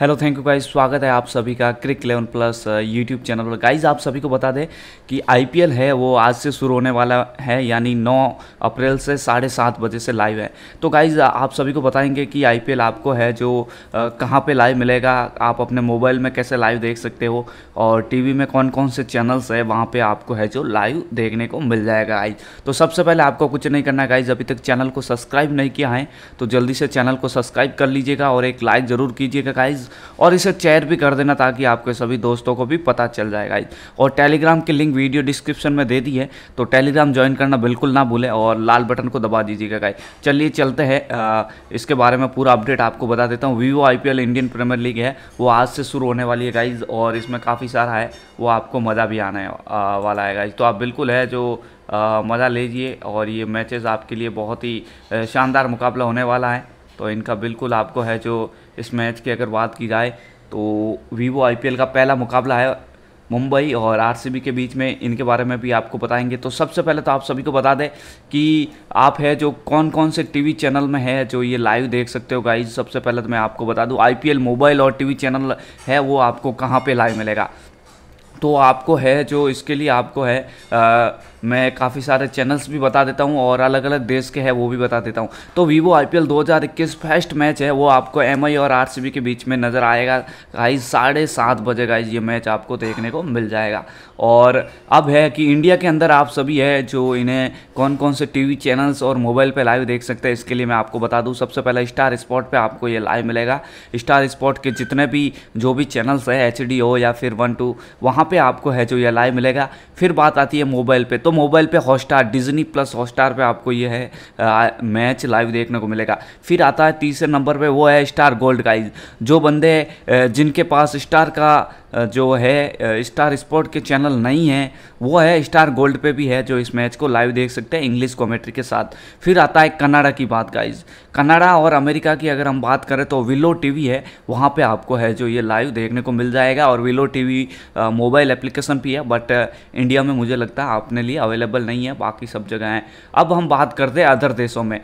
hello thank you guys स्वागत है आप सभी का Cric eleven plus YouTube channel पर गाइज़ आप सभी को बता दें कि आईपीएल है वो आज से शुरू होने वाला है यानी 9 अप्रैल से साढ़े सात बजे से लाइव है तो गाइज़ uh, आप सभी को बताएंगे कि आईपीएल आपको है जो uh, कहाँ पे लाइव मिलेगा आप अपने मोबाइल में कैसे लाइव देख सकते हो और टी में कौन कौन से चैनल्स है वहाँ पर आपको है जो लाइव देखने को मिल जाएगा गाइज तो सबसे पहले आपको कुछ नहीं करना गाइज अभी तक चैनल को सब्सक्राइब नहीं किया है तो जल्दी से चैनल को सब्सक्राइब कर लीजिएगा और एक लाइक ज़रूर कीजिएगा गाइज और इसे चेयर भी कर देना ताकि आपके सभी दोस्तों को भी पता चल जाए गाइज और टेलीग्राम की लिंक वीडियो डिस्क्रिप्शन में दे दी है तो टेलीग्राम ज्वाइन करना बिल्कुल ना भूलें और लाल बटन को दबा दीजिएगा गाइज चलिए चलते हैं इसके बारे में पूरा अपडेट आपको बता देता हूँ Vivo I Indian Premier League है वो आज से शुरू होने वाली है गाइज और इसमें काफ़ी सारा है वो आपको मज़ा भी आने वाला है गाइज तो आप बिल्कुल है जो मज़ा लीजिए और ये मैचेस आपके लिए बहुत ही शानदार मुकाबला होने वाला है तो इनका बिल्कुल आपको है जो इस मैच की अगर बात की जाए तो वीवो आईपीएल का पहला मुकाबला है मुंबई और आरसीबी के बीच में इनके बारे में भी आपको बताएंगे तो सबसे पहले तो आप सभी को बता दें कि आप है जो कौन कौन से टीवी चैनल में है जो ये लाइव देख सकते हो गाइज सबसे पहले तो मैं आपको बता दूं आईपीएल मोबाइल और टीवी चैनल है वो आपको कहाँ पे लाइव मिलेगा तो आपको है जो इसके लिए आपको है आ, मैं काफ़ी सारे चैनल्स भी बता देता हूँ और अलग अलग देश के हैं वो भी बता देता हूँ तो वीवो आई पी एल दो हज़ार इक्कीस फर्स्ट मैच है वो आपको एम आई और आर सी बी के बीच में नज़र आएगा गाइज साढ़े सात बजे गाइज ये मैच आपको देखने को मिल जाएगा और अब है कि इंडिया के अंदर आप सभी है जो इन्हें कौन कौन से टी वी चैनल्स और मोबाइल पर लाइव देख सकते हैं इसके लिए मैं आपको बता दूँ सबसे पहले स्टार स्पॉट पर आपको ये लाइव मिलेगा स्टार स्पॉट के जितने भी जो भी चैनल्स हैं एच डी हो या फिर वन टू वहाँ पर आपको है जो ये लाइव मिलेगा फिर बात आती है मोबाइल पर तो मोबाइल पे हॉटस्टार डिजनी प्लस हॉटस्टार पे आपको ये है आ, मैच लाइव देखने को मिलेगा फिर आता है तीसरे नंबर पे वो है स्टार गोल्ड गाइज जो बंदे जिनके पास स्टार का जो है स्टार स्पोर्ट के चैनल नहीं है वो है स्टार गोल्ड पे भी है जो इस मैच को लाइव देख सकते हैं इंग्लिश कॉमेट्री के साथ फिर आता है कनाडा की बात गाइज कनाडा और अमेरिका की अगर हम बात करें तो विलो टीवी है वहाँ पे आपको है जो ये लाइव देखने को मिल जाएगा और विलो टीवी मोबाइल एप्लीकेशन भी है बट इंडिया में मुझे लगता है अपने लिए अवेलेबल नहीं है बाकी सब जगह हैं अब हम बात करते हैं अदर देशों में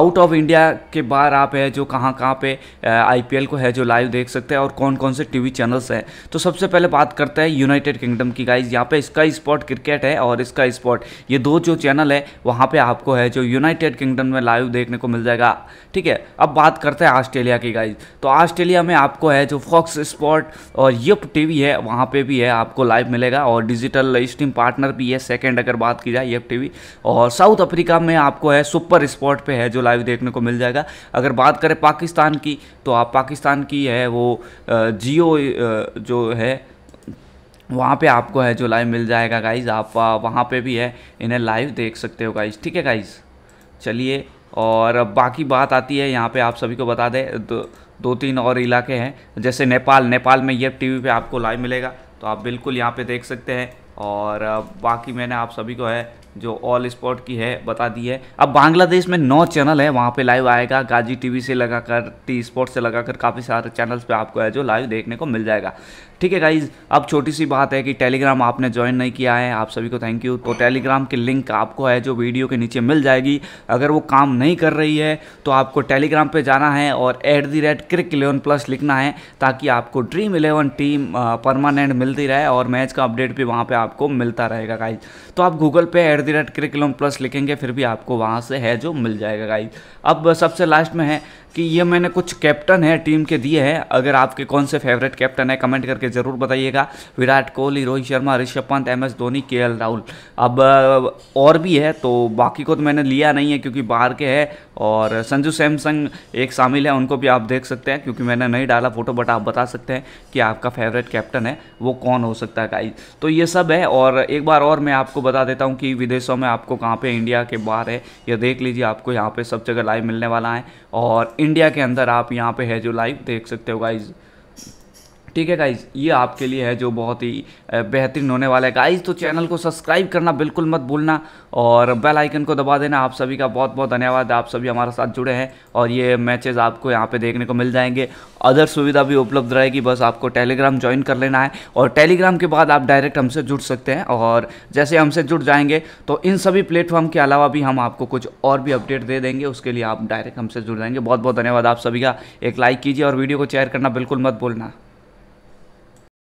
आउट ऑफ इंडिया के बाहर आप है जो कहाँ कहाँ पे आईपीएल को है जो लाइव देख सकते हैं और कौन कौन से टीवी चैनल्स हैं तो सबसे पहले बात करते हैं यूनाइटेड किंगडम की गाइज यहाँ पे स्काई स्पॉट क्रिकेट है और स्काई स्पॉट ये दो जो चैनल है वहाँ पे आपको है जो यूनाइटेड किंगडम में लाइव देखने को मिल जाएगा ठीक है अब बात करते हैं ऑस्ट्रेलिया की गाइज तो ऑस्ट्रेलिया में आपको है जो फॉक्स स्पॉट और यप टी है वहाँ पर भी है आपको लाइव मिलेगा और डिजिटल स्ट्रीम पार्टनर भी है सेकेंड अगर बात की जाए यप टी और साउथ अफ्रीका में आपको है सुपर स्पॉट पर है जो लाइव देखने को मिल जाएगा अगर बात करें पाकिस्तान की तो आप पाकिस्तान की है वो जियो जो है वहाँ पे आपको है जो लाइव मिल जाएगा गाइज आप वहाँ पे भी है इन्हें लाइव देख सकते हो गाइज ठीक है गाइज चलिए और बाकी बात आती है यहाँ पे आप सभी को बता दें दो, दो तीन और इलाके हैं जैसे नेपाल नेपाल में ये टीवी पे आपको लाइव मिलेगा तो आप बिल्कुल यहाँ पे देख सकते हैं और बाकी मैंने आप सभी को है जो ऑल स्पॉट की है बता दी है अब बांग्लादेश में नौ चैनल है वहाँ पे लाइव आएगा गाजी टीवी से लगाकर टी स्पोर्ट से लगाकर काफ़ी सारे चैनल्स पे आपको है जो लाइव देखने को मिल जाएगा ठीक है गाइज अब छोटी सी बात है कि टेलीग्राम आपने ज्वाइन नहीं किया है आप सभी को थैंक यू तो टेलीग्राम की लिंक आपको है जो वीडियो के नीचे मिल जाएगी अगर वो काम नहीं कर रही है तो आपको टेलीग्राम पर जाना है और at the rate Cric eleven plus लिखना है ताकि आपको ड्रीम इलेवन टीम परमानेंट मिलती रहे और मैच का अपडेट भी वहाँ पर आपको मिलता रहेगा गाइज तो आप गूगल पे एड एट दी रेट क्रिकलम प्लस लिखेंगे फिर भी आपको वहाँ से है जो मिल जाएगा गाइज अब सबसे लास्ट में है कि ये मैंने कुछ कैप्टन है टीम के दिए हैं अगर आपके कौन से फेवरेट कैप्टन है कमेंट करके ज़रूर बताइएगा Virat Kohli Rohit Sharma Rishabh Pant M S Dhoni K L Rahul अब और भी है तो बाकी को तो मैंने लिया नहीं है क्योंकि बाहर के है और संजू सैमसंग एक शामिल है उनको भी आप देख सकते हैं क्योंकि मैंने नहीं डाला फोटो बट आप बता सकते हैं कि आपका फेवरेट कैप्टन है वो कौन हो सकता है गाइज तो ये सब है और एक बार और मैं आपको बता देता हूँ कि विदेशों में आपको कहाँ पर इंडिया के बाहर है ये देख लीजिए आपको यहाँ पर सब जगह लाइव मिलने वाला है और इंडिया के अंदर आप यहाँ पे है जो लाइव देख सकते हो गाइज़ ठीक है गाइज ये आपके लिए है जो बहुत ही बेहतरीन होने वाला है गाइज तो चैनल को सब्सक्राइब करना बिल्कुल मत भूलना और बेल आइकन को दबा देना आप सभी का बहुत बहुत धन्यवाद आप सभी हमारे साथ जुड़े हैं और ये मैचेस आपको यहाँ पे देखने को मिल जाएंगे अदर सुविधा भी उपलब्ध रहेगी बस आपको टेलीग्राम ज्वाइन कर लेना है और टेलीग्राम के बाद आप डायरेक्ट हमसे जुड़ सकते हैं और जैसे हमसे जुड़ जाएंगे तो इन सभी प्लेटफॉर्म के अलावा भी हम आपको कुछ और भी अपडेट दे देंगे उसके लिए आप डायरेक्ट हमसे जुड़ जाएंगे बहुत बहुत धन्यवाद आप सभी का एक लाइक कीजिए और वीडियो को शेयर करना बिल्कुल मत भूलना